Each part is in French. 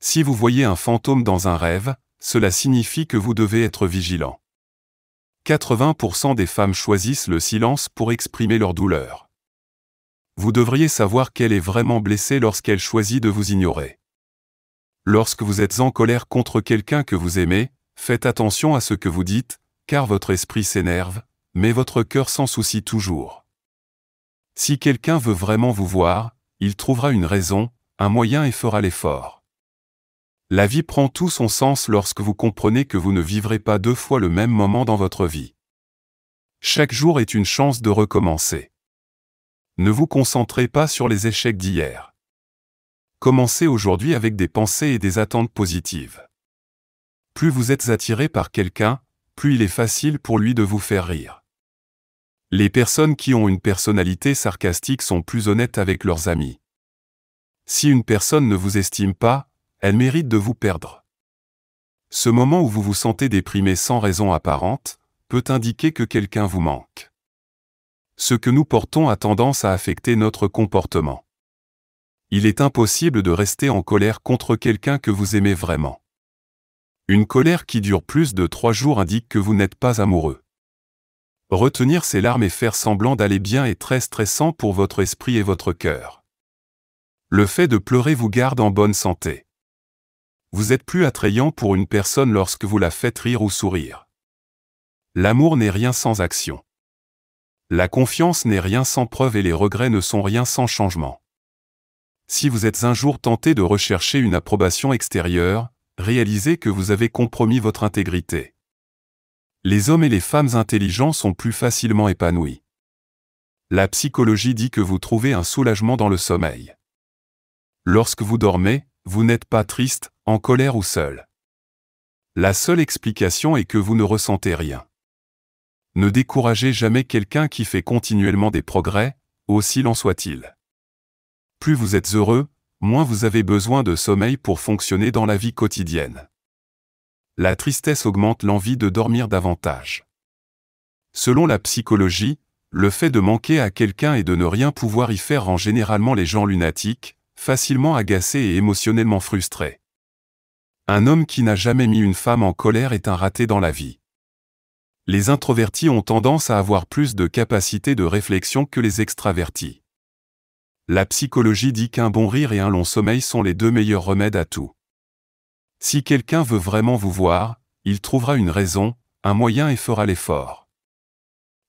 Si vous voyez un fantôme dans un rêve, cela signifie que vous devez être vigilant. 80% des femmes choisissent le silence pour exprimer leur douleur. Vous devriez savoir qu'elle est vraiment blessée lorsqu'elle choisit de vous ignorer. Lorsque vous êtes en colère contre quelqu'un que vous aimez, faites attention à ce que vous dites, car votre esprit s'énerve, mais votre cœur s'en soucie toujours. Si quelqu'un veut vraiment vous voir, il trouvera une raison, un moyen et fera l'effort. La vie prend tout son sens lorsque vous comprenez que vous ne vivrez pas deux fois le même moment dans votre vie. Chaque jour est une chance de recommencer. Ne vous concentrez pas sur les échecs d'hier. Commencez aujourd'hui avec des pensées et des attentes positives. Plus vous êtes attiré par quelqu'un, plus il est facile pour lui de vous faire rire. Les personnes qui ont une personnalité sarcastique sont plus honnêtes avec leurs amis. Si une personne ne vous estime pas, elle mérite de vous perdre. Ce moment où vous vous sentez déprimé sans raison apparente peut indiquer que quelqu'un vous manque. Ce que nous portons a tendance à affecter notre comportement. Il est impossible de rester en colère contre quelqu'un que vous aimez vraiment. Une colère qui dure plus de trois jours indique que vous n'êtes pas amoureux. Retenir ses larmes et faire semblant d'aller bien est très stressant pour votre esprit et votre cœur. Le fait de pleurer vous garde en bonne santé vous êtes plus attrayant pour une personne lorsque vous la faites rire ou sourire. L'amour n'est rien sans action. La confiance n'est rien sans preuve et les regrets ne sont rien sans changement. Si vous êtes un jour tenté de rechercher une approbation extérieure, réalisez que vous avez compromis votre intégrité. Les hommes et les femmes intelligents sont plus facilement épanouis. La psychologie dit que vous trouvez un soulagement dans le sommeil. Lorsque vous dormez, vous n'êtes pas triste, en colère ou seul. La seule explication est que vous ne ressentez rien. Ne découragez jamais quelqu'un qui fait continuellement des progrès, aussi l'en soit-il. Plus vous êtes heureux, moins vous avez besoin de sommeil pour fonctionner dans la vie quotidienne. La tristesse augmente l'envie de dormir davantage. Selon la psychologie, le fait de manquer à quelqu'un et de ne rien pouvoir y faire rend généralement les gens lunatiques, facilement agacés et émotionnellement frustrés. Un homme qui n'a jamais mis une femme en colère est un raté dans la vie. Les introvertis ont tendance à avoir plus de capacité de réflexion que les extravertis. La psychologie dit qu'un bon rire et un long sommeil sont les deux meilleurs remèdes à tout. Si quelqu'un veut vraiment vous voir, il trouvera une raison, un moyen et fera l'effort.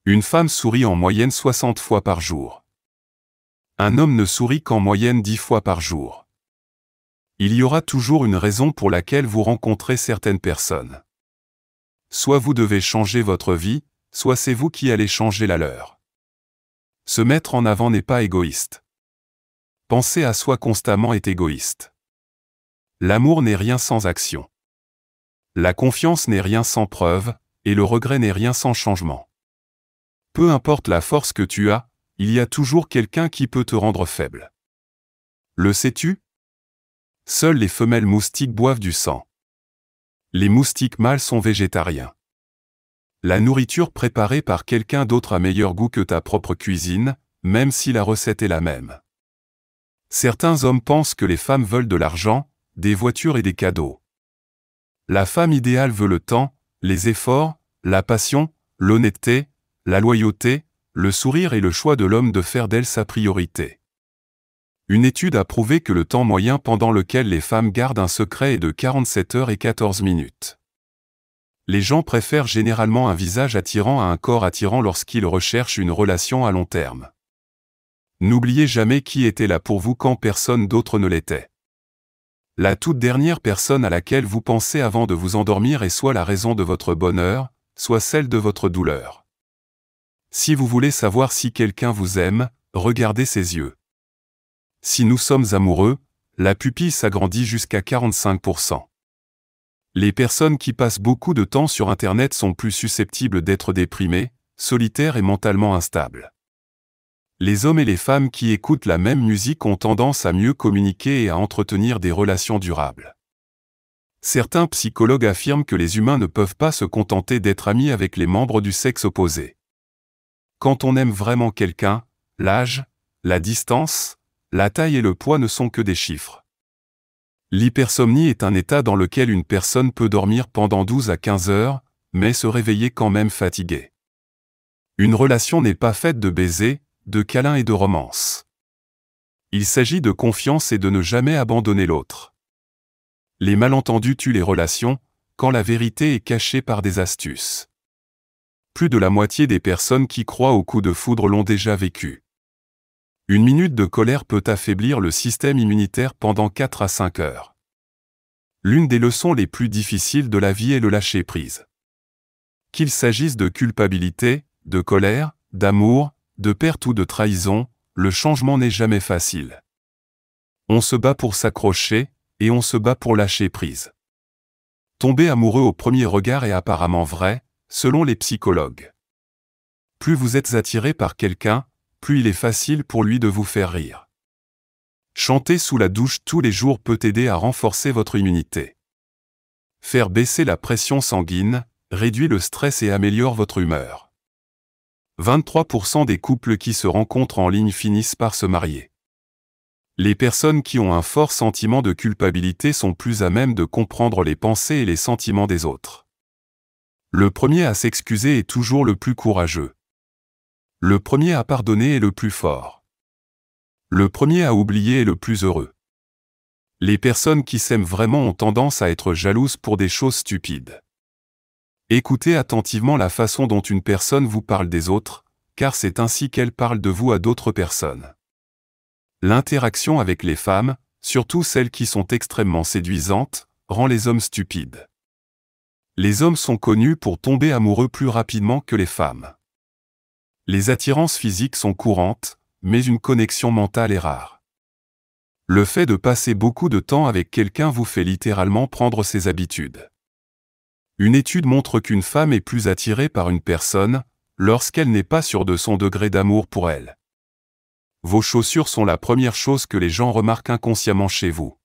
Une femme sourit en moyenne 60 fois par jour. Un homme ne sourit qu'en moyenne 10 fois par jour il y aura toujours une raison pour laquelle vous rencontrez certaines personnes. Soit vous devez changer votre vie, soit c'est vous qui allez changer la leur. Se mettre en avant n'est pas égoïste. Penser à soi constamment est égoïste. L'amour n'est rien sans action. La confiance n'est rien sans preuve, et le regret n'est rien sans changement. Peu importe la force que tu as, il y a toujours quelqu'un qui peut te rendre faible. Le sais-tu Seules les femelles moustiques boivent du sang. Les moustiques mâles sont végétariens. La nourriture préparée par quelqu'un d'autre a meilleur goût que ta propre cuisine, même si la recette est la même. Certains hommes pensent que les femmes veulent de l'argent, des voitures et des cadeaux. La femme idéale veut le temps, les efforts, la passion, l'honnêteté, la loyauté, le sourire et le choix de l'homme de faire d'elle sa priorité. Une étude a prouvé que le temps moyen pendant lequel les femmes gardent un secret est de 47 heures et 14 minutes. Les gens préfèrent généralement un visage attirant à un corps attirant lorsqu'ils recherchent une relation à long terme. N'oubliez jamais qui était là pour vous quand personne d'autre ne l'était. La toute dernière personne à laquelle vous pensez avant de vous endormir est soit la raison de votre bonheur, soit celle de votre douleur. Si vous voulez savoir si quelqu'un vous aime, regardez ses yeux. Si nous sommes amoureux, la pupille s'agrandit jusqu'à 45%. Les personnes qui passent beaucoup de temps sur Internet sont plus susceptibles d'être déprimées, solitaires et mentalement instables. Les hommes et les femmes qui écoutent la même musique ont tendance à mieux communiquer et à entretenir des relations durables. Certains psychologues affirment que les humains ne peuvent pas se contenter d'être amis avec les membres du sexe opposé. Quand on aime vraiment quelqu'un, l'âge, la distance, la taille et le poids ne sont que des chiffres. L'hypersomnie est un état dans lequel une personne peut dormir pendant 12 à 15 heures, mais se réveiller quand même fatiguée. Une relation n'est pas faite de baisers, de câlins et de romances. Il s'agit de confiance et de ne jamais abandonner l'autre. Les malentendus tuent les relations, quand la vérité est cachée par des astuces. Plus de la moitié des personnes qui croient au coup de foudre l'ont déjà vécu. Une minute de colère peut affaiblir le système immunitaire pendant 4 à 5 heures. L'une des leçons les plus difficiles de la vie est le lâcher-prise. Qu'il s'agisse de culpabilité, de colère, d'amour, de perte ou de trahison, le changement n'est jamais facile. On se bat pour s'accrocher, et on se bat pour lâcher prise. Tomber amoureux au premier regard est apparemment vrai, selon les psychologues. Plus vous êtes attiré par quelqu'un, plus il est facile pour lui de vous faire rire. Chanter sous la douche tous les jours peut aider à renforcer votre immunité. Faire baisser la pression sanguine, réduit le stress et améliore votre humeur. 23% des couples qui se rencontrent en ligne finissent par se marier. Les personnes qui ont un fort sentiment de culpabilité sont plus à même de comprendre les pensées et les sentiments des autres. Le premier à s'excuser est toujours le plus courageux. Le premier à pardonner est le plus fort. Le premier à oublier est le plus heureux. Les personnes qui s'aiment vraiment ont tendance à être jalouses pour des choses stupides. Écoutez attentivement la façon dont une personne vous parle des autres, car c'est ainsi qu'elle parle de vous à d'autres personnes. L'interaction avec les femmes, surtout celles qui sont extrêmement séduisantes, rend les hommes stupides. Les hommes sont connus pour tomber amoureux plus rapidement que les femmes. Les attirances physiques sont courantes, mais une connexion mentale est rare. Le fait de passer beaucoup de temps avec quelqu'un vous fait littéralement prendre ses habitudes. Une étude montre qu'une femme est plus attirée par une personne lorsqu'elle n'est pas sûre de son degré d'amour pour elle. Vos chaussures sont la première chose que les gens remarquent inconsciemment chez vous.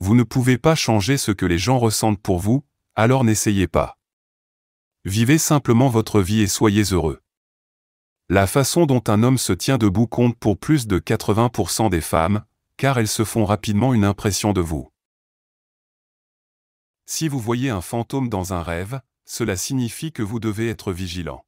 Vous ne pouvez pas changer ce que les gens ressentent pour vous, alors n'essayez pas. Vivez simplement votre vie et soyez heureux. La façon dont un homme se tient debout compte pour plus de 80% des femmes, car elles se font rapidement une impression de vous. Si vous voyez un fantôme dans un rêve, cela signifie que vous devez être vigilant.